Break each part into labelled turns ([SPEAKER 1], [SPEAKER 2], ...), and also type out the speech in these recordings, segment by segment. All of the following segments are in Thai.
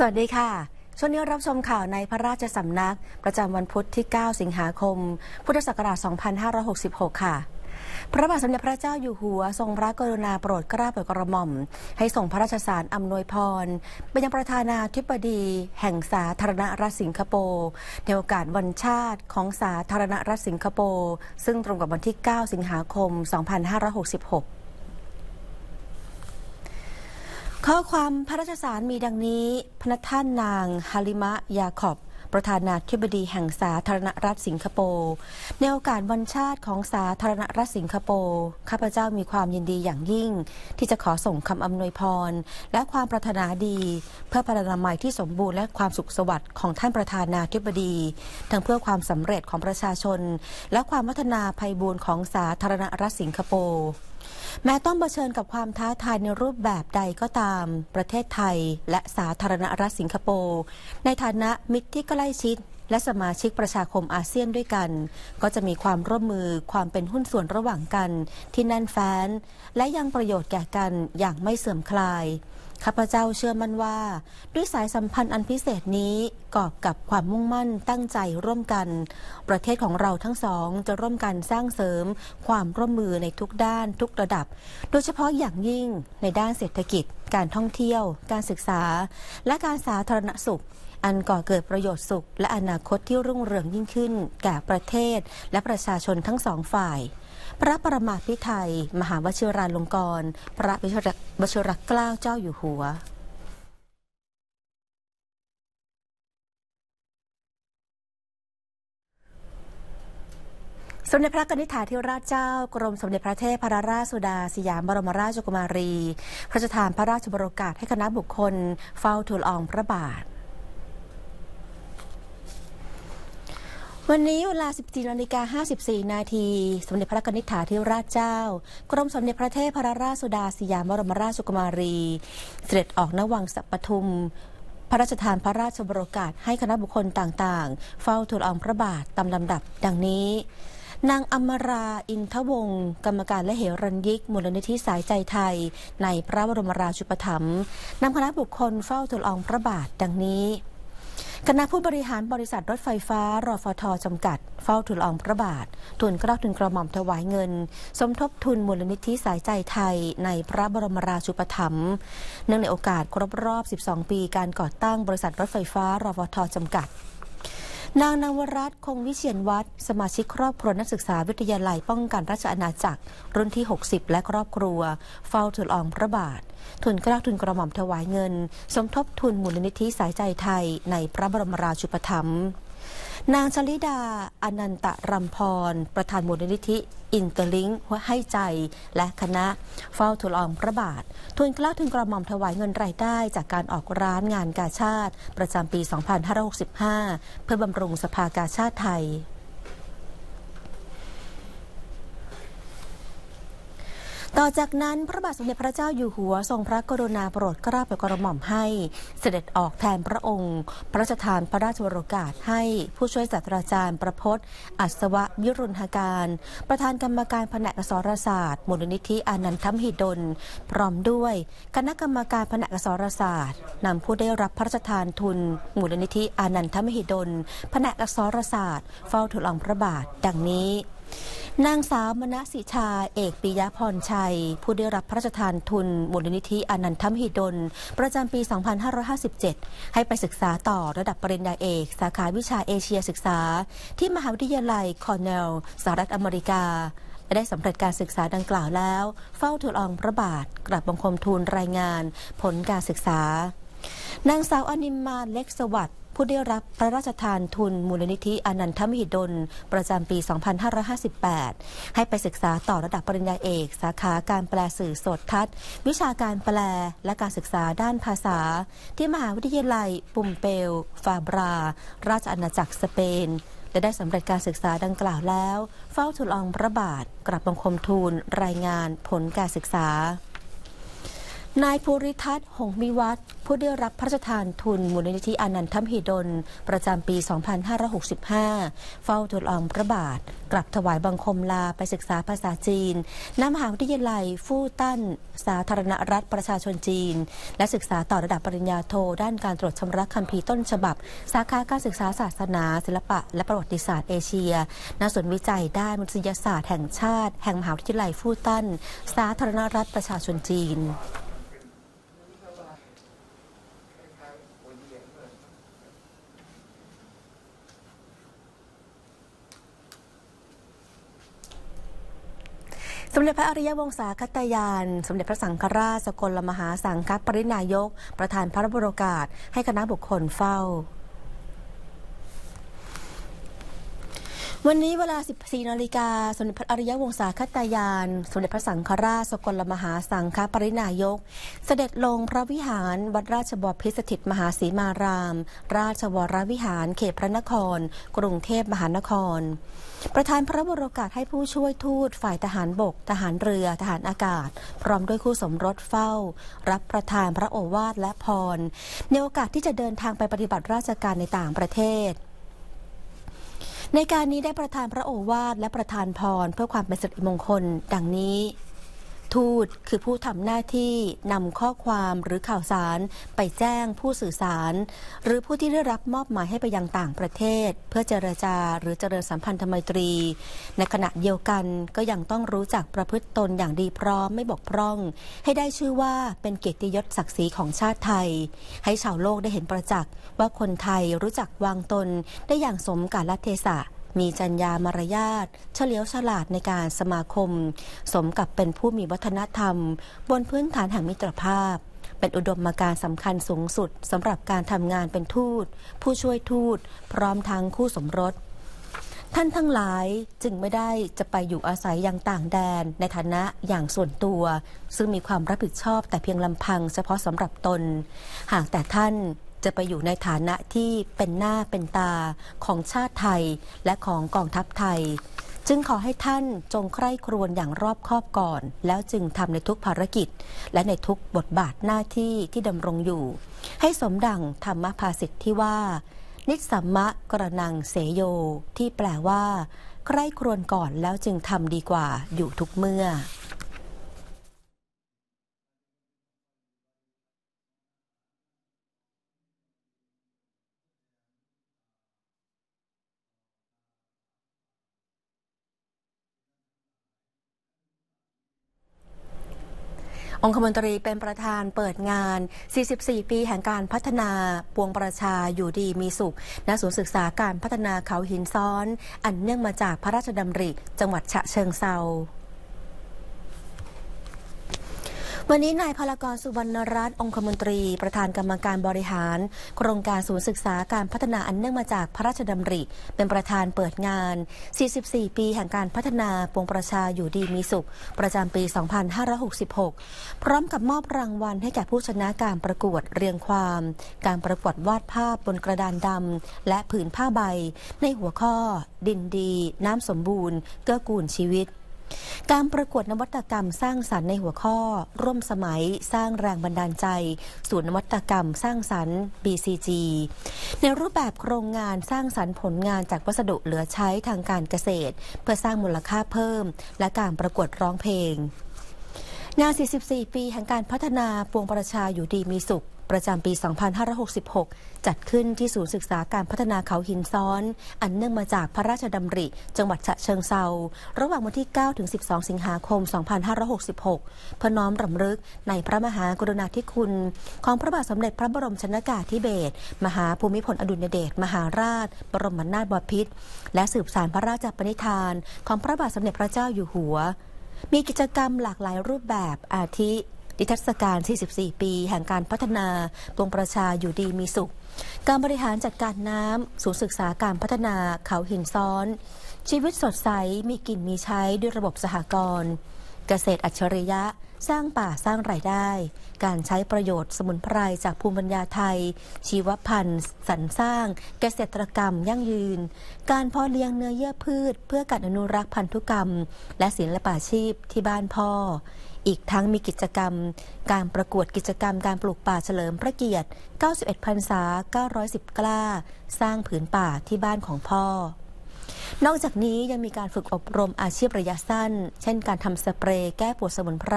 [SPEAKER 1] สวัสดีค่ะ ช่วงนี้รับชมข่าวในพระราชสำนัก ประจำวันพุธที่ 9 สิงหาคม พุทธศักราช 2566 ค่ะ พระบาทสมเด็จพระเจ้าอยู่หัวทรงพระกรุณาโปรดเกล้าโปรดกระหม่อม ให้ส่งพระราชสารอำนวยพรไปยังประธานาธิบดี แห่งสาธารณรัฐสิงคโปร์ในโอกาสวันชาติของสาธารณรัฐสิงคโปร์ซึ่งตรงกับวันที่ 9 สิงหาคม 2566ข้อความพระราชสารมีดังนี้พนักท่านนาง ฮาริมะยาขอบประธานาธิบดีแห่งสาธารณรัฐสิงคโปร์ ในโอกาสวันชาติของสาธารณรัฐสิงคโปร์ ข้าพเจ้ามีความยินดีอย่างยิ่งที่จะขอส่งคำอำนวยพรและความปรารถนาดีเพื่อพลานามัยที่สมบูรณ์และความสุขสวัสดิ์ของท่านประธานาธิบดี ทั้งเพื่อความสำเร็จของประชาชน และความวัฒนาภัยบูรณ์ของสาธารณรัฐสิงคโปร์แม้ต้องเผชิญกับความท้าทายในรูปแบบใดก็ตาม ประเทศไทยและสาธารณรัฐสิงคโปร์ ในฐานะมิตรที่ใกล้ชิด และสมาชิกประชาคมอาเซียนด้วยกัน ก็จะมีความร่วมมือความเป็นหุ้นส่วนระหว่างกันที่แน่นแฟ้น และยังประโยชน์แก่กันอย่างไม่เสื่อมคลายข้าพเจ้าเชื่อมั่นว่า ด้วยสายสัมพันธ์อันพิเศษนี้กอบกับความมุ่งมั่นตั้งใจร่วมกัน ประเทศของเราทั้งสองจะร่วมกันสร้างเสริม ความร่วมมือในทุกด้านทุกระดับ โดยเฉพาะอย่างยิ่งในด้านเศรษฐกิจ การท่องเที่ยว การศึกษา และการสาธารณสุข อันก่อเกิดประโยชน์สุข และอนาคตที่รุ่งเรืองยิ่งขึ้นแก่ประเทศ และประชาชนทั้งสองฝ่ายพระประมาพิไทย มหาวชิราลงกรณพระวชิรกล้าเจ้าอยู่หัว สมเด็จพระนิธิาธิราชเจ้ากรมสมเด็จพระเทพรัราชสุดาสยาม บรมราชกุมารี พระราชทานพระราชบรโกาศให้คณะบุคคล เฝ้าทูลอองพระบาทวันนี้เวลา 14นาฬิกา 54 นาที สมเด็จพระนิษฐาธิราชเจ้า กรมสมเด็จพระเทพพรราชสุดาสยามบรมราชสุกุมารี เสด็จออกนวังสัปปทุมพระราชทานพระราชบรกาศให้คณะบุคคลต่างๆ เฝ้าทูลอองพระบาทตามลำดับดังนี้ นางอมราอินทวงศ์กรรมการและเหรัญยิกมูลนิธิสายใจไทยในพระบรมราชุปถัมภ์นำคณะบุคคลเฝ้าทูลอองพระบาท ดังนี้คณะผู้บริหารบริษัทรถไฟฟ้ารอฟทจำกัด เฝ้าทุนอองพระบาททุนกระาทุนกระหม่อมถวายเงิน สมทบทุนมูลนิธิสายใจไทยในพระบรมราชูปถัมภ์เนื่องในโอกาสครบรอบ 12 ปีการก่อตั้งบริษัทรถไฟฟ้ารอฟทจำกัด นางนวรัตน์คงวิเชียนวัฒน์สมาชิกครอบครัวนักศึกษาวิทยาลัยป้องกันราชอาณาจักร รุ่นที่ 60 และครอบครัว เฝ้าทุนอองพระบาททุนกระทุนกระหม่อมถวายเงินสมทบทุนมูลนิธิสายใจไทยในพระบรมราชูปถัมภ์นางชลิดา อนันตรำพร ประธานมูลนิธิ อินเตอร์ลิงหัวให้ใจและคณะเฝ้าทูลองพระบาททุนกล้าทุนกระหม่อมถวายเงินรายได้จากการออกร้านงานกาชาติประจำปี 2565เพื่อบำรุงสภากาชาติไทยต่อจากนั้น พระบาทสมเด็จพระเจ้าอยู่หัวทรงพระกรุณาโปรดเกล้าโปรดกระหม่อมให้ เสด็จออกแทนพระองค์ พระราชทานพระราชวรกาสให้ผู้ช่วยศาสตราจารย์ ประพศอัศวะวิรุณหการ ประธานกรรมการแผนกสรศาสตร์มูลนิธิอนันทมหิดล พร้อมด้วย คณะกรรมการแผนกสรศาสตร์นำผู้ได้รับพระราชทานทุนมูลนิธิอนันทมหิดลแผนกสรศาสตร์เฝ้าถูลองพระบาท ดังนี้นางสาวมณสิชาเอกปิยพรชัย ผู้ได้รับพระราชทานทุนมูลนิธิ อนันทมหิดล ประจำปี 2557 ให้ไปศึกษาต่อระดับปริญญาเอกสาขาวิชาเอเชียศึกษา ที่มหาวิทยาลัย คอนเนลสหรัฐอเมริกา ได้สำเร็จการศึกษาดังกล่าวแล้ว เฝ้าทูลองพระบาทกลับบังคมทูลรายงานผลการศึกษา นางสาวอนิมมาเล็กสวัสด์ผู้ได้รับพระราชทานทุนมูลนิธิอนันทมหิดล ประจำปี 2558 ให้ไปศึกษาต่อระดับปริญญาเอกสาขาการแปลสื่อสดทัศน์วิชาการแปลและการศึกษาด้านภาษา ที่มหาวิทยาลัย ปุ่มเปลฟาบรา ราชอาณาจักรสเปนและได้สำเร็จการศึกษาดังกล่าวแล้ว เฝ้าทูลองพระบาทกลับบังคมทูลรายงานผลการศึกษานายภูริทัศน์หงมิวัตผู้ได้รับพระราชทานทุนมูลนิธิอนันทมหิดลประจำปี 2565 เฝ้าทูลอองพระบาทกลับถวายบังคมลาไปศึกษาภาษาจีน ณ มหาวิทยาลัยฟู่ตั้นสาธารณรัฐประชาชนจีน และศึกษาต่อระดับปริญญาโท ด้านการตรวจชำระคัมภีร์ต้นฉบับ สาขาการศึกษาศาสนา ศิลปะและประวัติศาสตร์เอเชียณศูนย์วิจัยด้านมนุษยศาสตร์แห่งชาติ แห่งมหาวิทยาลัยฟู่ตั้น สาธารณรัฐประชาชนจีนมเด็จพระอริยวงศาคตยาน สมเด็จพระสังฆราชสกลมหาสังฆปรินายก ประธานพระบรมกาศ ให้คณะบุคคลเฝ้าวันนี้เวลา 14 นาฬิกาสมเด็จพระอริยวงศาคตายาน สมเด็จพระสังฆราช สกลมหาสังฆปรินายก เสด็จลงพระวิหารวัดราชบพิสถิตมหาศีมาราม ราชวรวิหาร เขตพระนคร กรุงเทพมหานคร ประธานพระบรมกาศให้ผู้ช่วยทูตฝ่ายทหารบก ทหารเรือ ทหารอากาศ พร้อมด้วยคู่สมรสเฝ้า รับประทานพระโอวาทและพรในโอกาสที่จะเดินทางไปปฏิบัติราชการในต่างประเทศในการนี้ได้ประธานพระโอวาทและประธานพรเพื่อความเป็นสิริมงคลดังนี้ทูตคือผู้ทำหน้าที่นำข้อความหรือข่าวสารไปแจ้งผู้สื่อสาร หรือผู้ที่ได้รับมอบหมายให้ไปยังต่างประเทศ เพื่อเจรจาหรือเจริญสัมพันธไมตรีในขณะเดียวกันก็ยังต้องรู้จักประพฤติตนอย่างดีพร้อมไม่บกพร่องให้ได้ชื่อว่าเป็นเกียรติยศศักดิ์ศรีของชาติไทย ให้ชาวโลกได้เห็นประจักษ์ว่าคนไทยรู้จักวางตนได้อย่างสมกาลเทศะมีจัญญามารยาท เฉลียวฉลาดในการสมาคม สมกับเป็นผู้มีวัฒนธรรม บนพื้นฐานแห่งมิตรภาพ เป็นอุดมการสำคัญสูงสุดสำหรับการทำงานเป็นทูต ผู้ช่วยทูต พร้อมทั้งคู่สมรส ท่านทั้งหลายจึงไม่ได้จะไปอยู่อาศัยอย่างต่างแดน ในฐานะอย่างส่วนตัว ซึ่งมีความรับผิดชอบแต่เพียงลำพังเฉพาะสำหรับตน หากแต่ท่านจะไปอยู่ในฐานะที่เป็นหน้าเป็นตาของชาติไทย และของกองทัพไทย จึงขอให้ท่านจงใคร่ครวญอย่างรอบคอบก่อน แล้วจึงทำในทุกภารกิจ และในทุกบทบาทหน้าที่ที่ดำรงอยู่ ให้สมดังธรรมภาสิทธิ์ที่ว่า นิสัมมะกระนังเสโยที่แปลว่า ใคร่ครวญก่อนแล้วจึงทำดีกว่าอยู่ทุกเมื่อองคมนตรีเป็นประธานเปิดงาน 44 ปีแห่งการพัฒนาปวงประชาอยู่ดีมีสุข ณ ศูนย์ศึกษาการพัฒนาเขาหินซ้อน อันเนื่องมาจากพระราชดำริจังหวัดฉะเชิงเซาวันนี้นายพลกรสุวรรณรัตน์องคมนตรีประธานกรรมการบริหาร โครงการศูนย์ศึกษาการพัฒนาอันเนื่องมาจากพระราชดำริ เป็นประธานเปิดงาน 44 ปีแห่งการพัฒนาปวงประชาอยู่ดีมีสุขประจำปี 2566 พร้อมกับมอบรางวัลให้แก่ผู้ชนะการประกวดเรียงความ การประกวดวาดภาพบนกระดานดำและผืนผ้าใบ ในหัวข้อ ดินดี น้ำสมบูรณ์ เกื้อกูลชีวิตการประกวดนวัตกรรม สร้างสรรค์ในหัวข้อร่วมสมัยสร้างแรงบันดาลใจ ศูนย์นวัตกรรม สร้างสรรค์ BCG ในรูปแบบโครงงานสร้างสรรค์ผลงานจากวัสดุเหลือใช้ทางการเกษตร เพื่อสร้างมูลค่าเพิ่ม และการประกวดร้องเพลงงาน 44 ปีแห่งการพัฒนาปวงประชาอยู่ดีมีสุขประจำปี 2566 จัดขึ้นที่ศูนย์ศึกษาการพัฒนาเขาหินซ้อน อันเนื่องมาจากพระราชดำริจังหวัดฉะเชิงเซาระหว่างวันที่ 9 ถึง 12 สิงหาคม 2566 เพื่อน้อมรำลึกในพระมหากรุณาธิคุณ ของพระบาทสมเด็จพระบรมชนากาธิเบศร มหาภูมิพลอดุลยเดช มหาราช บรมนาถบพิตรและสืบสานพระราชปณิธาน ของพระบาทสมเด็จพระเจ้าอยู่หัว มีกิจกรรมหลากหลายรูปแบบอาทิดิทัศการ 44 ปี แห่งการพัฒนาปวงประชาอยู่ดีมีสุข การบริหารจัดการน้ำศูนย์ศึกษาการพัฒนาเขาหินซ้อน ชีวิตสดใส มีกินมีใช้ ด้วยระบบสหกรณ์เกษตรอัจฉริยะสร้างป่าสร้างรายได้ การใช้ประโยชน์สมุนไพรจากภูมิปัญญาไทย ชีวพันธุ์สรรสร้างเกษตรกรรมยั่งยืน การเพาะเลี้ยงเนื้อเยื่อพืช เพื่อการอนุรักษ์พันธุกรรม และศิลปะชีพที่บ้านพ่อ อีกทั้งมีกิจกรรม การประกวดกิจกรรมการปลูกป่าเฉลิมพระเกียรติ91พรรษา910 กล้า สร้างผืนป่าที่บ้านของพ่อนอกจากนี้ยังมีการฝึกอบรมอาชีพระยะสั้น เช่น การทำสเปรย์ แก้ปวดสมุนไพร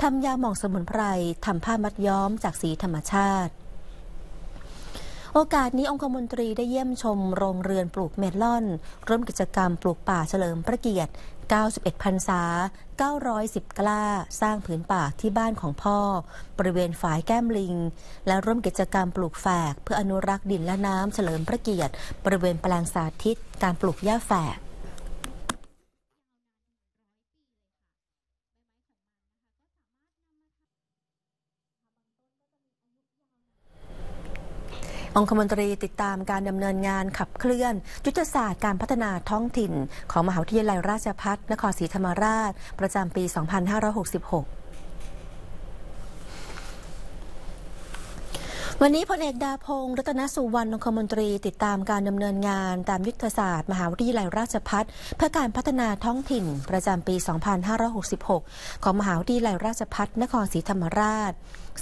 [SPEAKER 1] ทำยาหมองสมุนไพร ทำผ้ามัดย้อมจากสีธรรมชาติโอกาสนี้องคมนตรีได้เยี่ยมชมโรงเรือนปลูกเมลอน ร่วมกิจกรรมปลูกป่าเฉลิมพระเกียรติ 91พรรษา 910 กล้าสร้างผืนป่าที่บ้านของพ่อบริเวณฝายแก้มลิง และร่วมกิจกรรมปลูกแฝก เพื่ออนุรักษ์ดินและน้ำเฉลิมพระเกียรติบริเวณแปลงสาธิตการปลูกหญ้าแฝกองคมนตรีติดตามการดำเนินงานขับเคลื่อนยุทธศาสตร์การพัฒนาท้องถิ่นของมหาวิทยาลัยราชภัฏนครศรีธรรมราช ประจำปี 2566วันนี้พลเอกดาพงศ์รัตนสุวรรณรคมนตรี ติดตามการดำเนินงานตามยุทธศาสตร์ มหาวิทยาลัยราชพัฒเพื่อการพัฒนาท้องถิ่น ประจำปี 2566 ของมหาวิทยาลัยราชพัฒนครศรีธรรมราช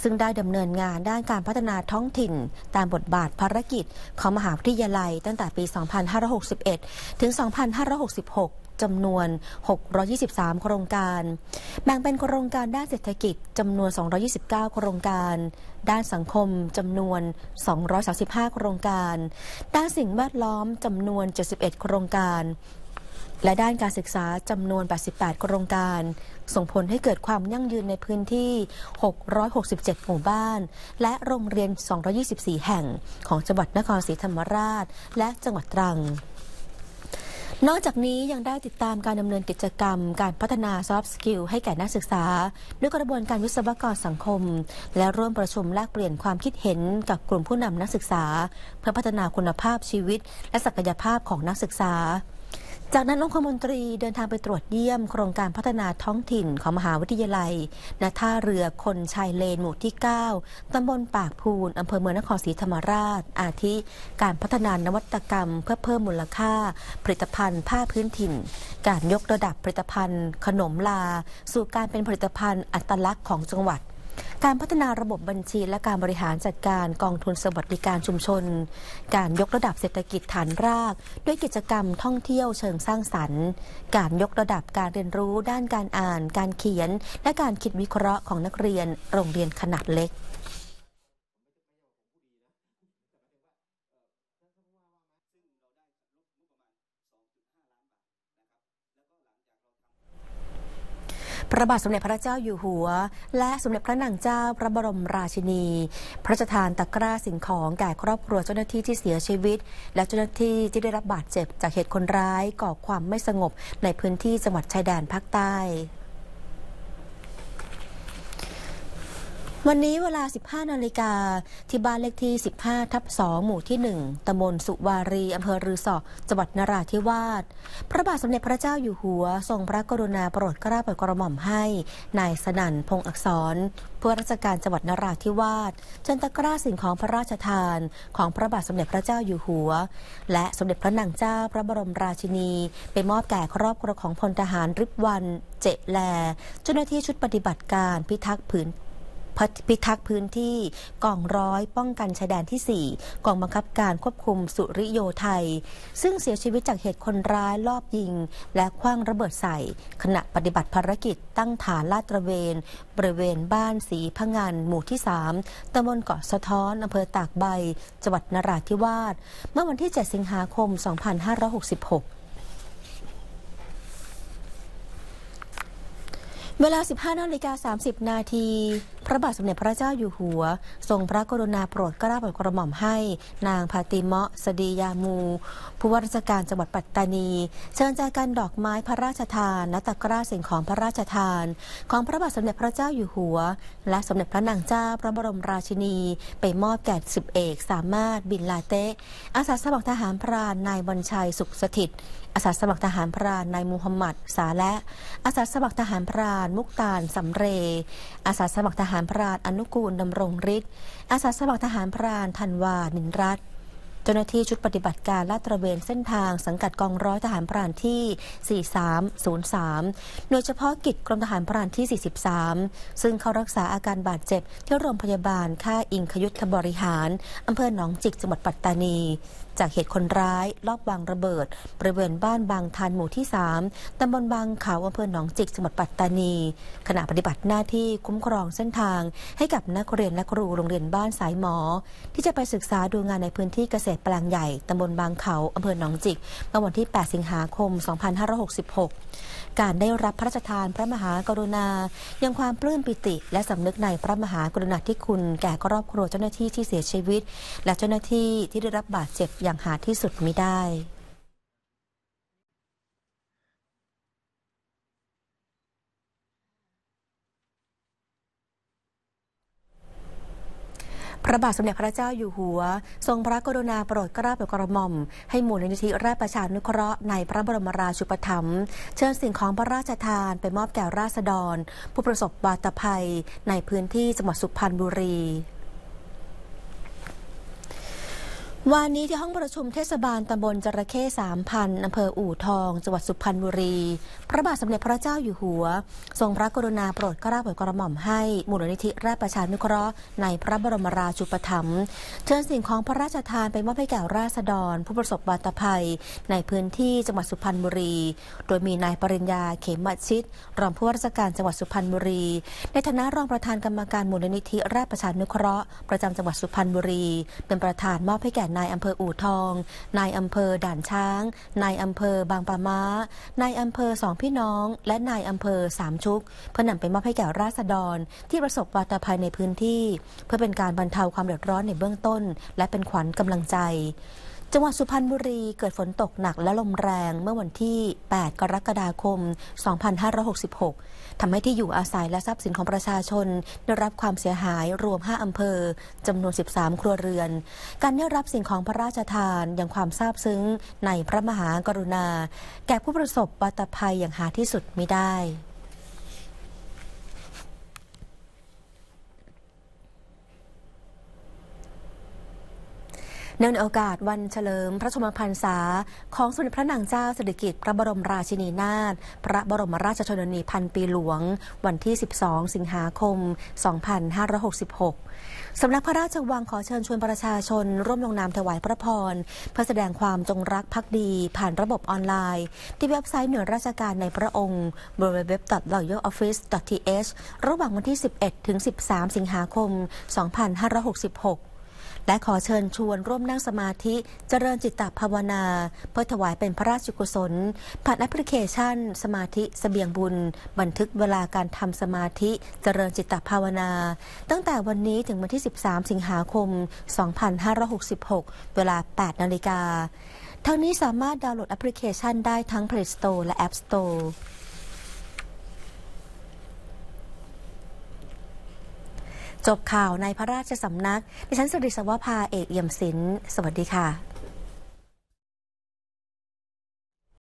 [SPEAKER 1] ซึ่งได้ดำเนินงานด้านการพัฒนาท้องถิ่น ตามบทบาทภารกิจของมหาวิทยาลัยตั้งแต่ปี 2561 ถึง 2566จำนวน 623 โครงการ แบ่งเป็นโครงการด้านเศรษฐกิจ จำนวน 229 โครงการ ด้านสังคม จำนวน 235โครงการ ด้านสิ่งแวดล้อม จำนวน 71 โครงการ และด้านการศึกษา จำนวน 88 โครงการ ส่งผลให้เกิดความยั่งยืนในพื้นที่ 667 หมู่บ้าน และโรงเรียน 224 แห่งของจังหวัดนครศรีธรรมราช และจังหวัดตรังนอกจากนี้ยังได้ติดตามการดำเนินกิจกรรม การพัฒนาซอฟต์สกิลให้แก่นักศึกษา ด้วยกระบวนการวิศวกรสังคม และร่วมประชุมแลกเปลี่ยนความคิดเห็นกับกลุ่มผู้นำนักศึกษา เพื่อพัฒนาคุณภาพชีวิตและศักยภาพของนักศึกษาจากนั้นองคมนตรีเดินทางไปตรวจเยี่ยมโครงการพัฒนาท้องถิ่นของมหาวิทยาลัยณท่าเรือคนชายเลนหมู่ที่ 9 ตำบลปากพูนอาเภอเมืองนครศรีธรรมราช อาทิการพัฒนานวัตกรรมเพื่อเพิ่มมูลค่า ผลิตภัณฑ์ผ้าพื้นถิ่น การยกระดับผลิตภัณฑ์ขนมลา สู่การเป็นผลิตภัณฑ์อัตลักษณ์ของจังหวัดการพัฒนาระบบบัญชีและการบริหารจัดการกองทุนสวัสดิการชุมชน การยกระดับเศรษฐกิจฐานราก ด้วยกิจกรรมท่องเที่ยวเชิงสร้างสรรค์ การยกระดับการเรียนรู้ด้านการอ่านการเขียน และการคิดวิเคราะห์ของนักเรียน โรงเรียนขนาดเล็กพระบาทสมเด็จพระเจ้าอยู่หัว และสมเด็จพระนางเจ้าพระบรมราชินี พระราชทานตะกร้าสิ่งของแก่ครอบครัวเจ้าหน้าที่ที่เสียชีวิต และเจ้าหน้าที่ที่ได้รับบาดเจ็บจากเหตุคนร้ายก่อความไม่สงบในพื้นที่จังหวัดชายแดนภาคใต้วันนี้เวลา 15นาฬิกาที่บ้านเลขที่15ทับ2หมู่ที่ 1ตำบลสุวารีอำเภอรือสอจังหวัดนราธิวาสพระบาทสมเด็จพระเจ้าอยู่หัว ทรงพระกรุณาโปรดเกล้าโปรดกระหม่อมให้นายสนั่นพงอักษรผู้ราชการจังหวัดนราธิวาสเชิญตะกร้าสิ่งของพระราชทาน ของพระบาทสมเด็จพระเจ้าอยู่หัว และสมเด็จพระนางเจ้าพระบรมราชินี ไปมอบแก่ครอบครัวของพลทหารริบวันเจแลเจ้าหน้าที่ชุดปฏิบัติการพิทักษ์ผืนพิทักษ์พื้นที่กองร้อยป้องกันชายแดนที่ 4 กองบังคับการควบคุมสุริโยไทย ซึ่งเสียชีวิตจากเหตุคนร้ายลอบยิงและคว้างระเบิดใส่ ขณะปฏิบัติภารกิจ ตั้งฐานลาดตระเวนบริเวณบ้านสีพงานหมู่ที่ 3ตำบลเกาะสะท้อนอำเภอตากใบ จังหวัดนราธิวาส เมื่อวันที่ 7 สิงหาคม 2566 เวลา 15นาฬิกา30 นาทีระบาทสมเด็จพระเจ้าอยู่หัว ทรงพระกรุณาโปรดกล้าโปรดกระหม่อมให้นางพาติมะสดียามูผู้ว่าราชการจังหวัดปัตตานี เชิญจากการดอกไม้พระราชทานนัตกร้าสิ่งของพระราชทาน ของพระบาทสมเด็จพระเจ้าอยู่หัว และสมเด็จพระนางเจ้าพระบรมราชินีไปมอบแก่สิบเอกสามารถบินลาเตอาสาสมัครทหารพรานนายบรญชัยสุขสถิตอาสาสมัครทหารพรานนายมูฮัมหมัดสาและ อาสาสมัครทหารพรานมุกตาลสำเรอาสาสมัครทหารารพรานอนุกูลดำรงฤทธิ์อาสาสมัครทหารพรานธันวา นินรัตเจ้าหน้าที่ชุดปฏิบัติการลาดตระเวนเส้นทาง สังกัดกองร้อยทหารพรานที่ 4303 หน่วยเฉพาะกิจกรมทหารพรานที่ 43 ซึ่งเข้ารักษาอาการบาดเจ็บที่โรงพยาบาล ค่าอิงขยุทธบริหาร อำเภอหนองจิกจังหวัดปัตตานีจากเหตุคนร้าย ลอบวางระเบิดบริเวณบ้านบางทานหมู่ที่ 3 ตำบลบางขาวอำเภอหนองจิกจังหวัดปัตตานี ขณะปฏิบัติหน้าที่คุ้มครองเส้นทางให้กับนักเรียนและครูโรงเรียนบ้านสายหมอ ที่จะไปศึกษาดูงานในพื้นที่เกษตรแปลงใหญ่ตำบลบางเขาอำเภอหนองจิกเมื่อวันที่ 8 สิงหาคม 2566 การได้รับพระราชทานพระมหากรุณา ยังความปลื้มปิติ และสำนึกในพระมหากรุณาธิคุณแก่ครอบครัวเจ้าหน้าที่ที่เสียชีวิต และเจ้าหน้าที่ที่ได้รับบาดเจ็บอย่างหาที่สุดมิได้ พระบาทสมเด็จพระเจ้าอยู่หัว ทรงพระกรุณาโปรดเกล้าโปรดกระหม่อม ให้มูลนิธิราชประชานุเคราะห์ในพระบรมราชูปถัมภ์เชิญสิ่งของพระราชทานไปมอบแก่ราษฎร ผู้ประสบบาตภัย ในพื้นที่จังหวัดสุพรรณบุรีวันนี้ที่ห้องประชุมเทศบาลตำบลจระเข้สามพันอำเภออู่ทอง จังหวัดสุพรรณบุรี พระบาทสมเด็จพระเจ้าอยู่หัว ทรงพระกรุณาโปรดเกล้าโปรดกระหม่อมให้มูลนิธิราชประชานุเคราะห์ในพระบรมราชูปถัมภ์เชิญสิ่งของพระราชทานไปมอบให้แก่ราษฎร ผู้ประสบบาติภัย ในพื้นที่จังหวัดสุพรรณบุรีโดยมีนายปริญญาเขมชิตรองผู้ว่าราชการจังหวัดสุพรรณบุรีในฐานะรองประธานกรรมการมูลนิธิราชประชานุเคราะห์ประจำจังหวัดสุพรรณบุรีเป็นประธานมอบให้แก่นายอำเภออู่ทอง นายอำเภอด่านช้าง นายอำเภอบางปะม้า นายอำเภอสองพี่น้อง และนายอำเภอสามชุก เพื่อนำไปมอบให้แก่ราษฎร ที่ประสบวาตภัยในพื้นที่ เพื่อเป็นการบรรเทาความเดือดร้อนในเบื้องต้นและเป็นขวัญกำลังใจจังหวัดสุพรรณบุรีเกิดฝนตกหนักและลมแรงเมื่อวันที่ 8 กรกฎาคม 2566 ทำให้ที่อยู่อาศัยและทรัพย์สินของประชาชนได้รับความเสียหายรวม 5 อำเภอจำนวน 13 ครัวเรือน การได้รับสิ่งของพระราชทานอย่างความซาบซึ้งในพระมหากรุณาแก่ผู้ประสบปัตภัยอย่างหาที่สุดมิได้เนื่องในโอกาสวันเฉลิมพระชมพรรษา ของสมเด็จพระนางเจ้าสิริกิติ์พระบรมราชินีนาถ พระบรมราชชนนีพันปีหลวง วันที่ 12 สิงหาคม 2566 สำนักพระราชวังขอเชิญชวนประชาชน ร่วมลงนามถวายพระพร เพื่อแสดงความจงรักภักดี ผ่านระบบออนไลน์ ที่เว็บไซต์หน่วยราชการในพระองค์ www.loyaloffice.th ระหว่างวันที่ 11ถึง13 สิงหาคม 2566และขอเชิญชวนร่วมนั่งสมาธิเจริญจิตตภาวนา เพื่อถวายเป็นพระราชกุศลผ่านแอปพลิเคชันสมาธิสเสบียงบุญ บันทึกเวลาการทำสมาธิเจริญจิตตภาวนา ตั้งแต่วันนี้ถึงวันที่ 13 สิงหาคม 2566 เวลา 8นาฬิกาทั้งนี้สามารถดาวน์โหลดแอปพลิเคชันได้ทั้ง Play Store และ App Store จบข่าวในพระราชสำนักดิฉันสุริศวภาเอกเอี่ยมศิลป์สวัสดีค่ะ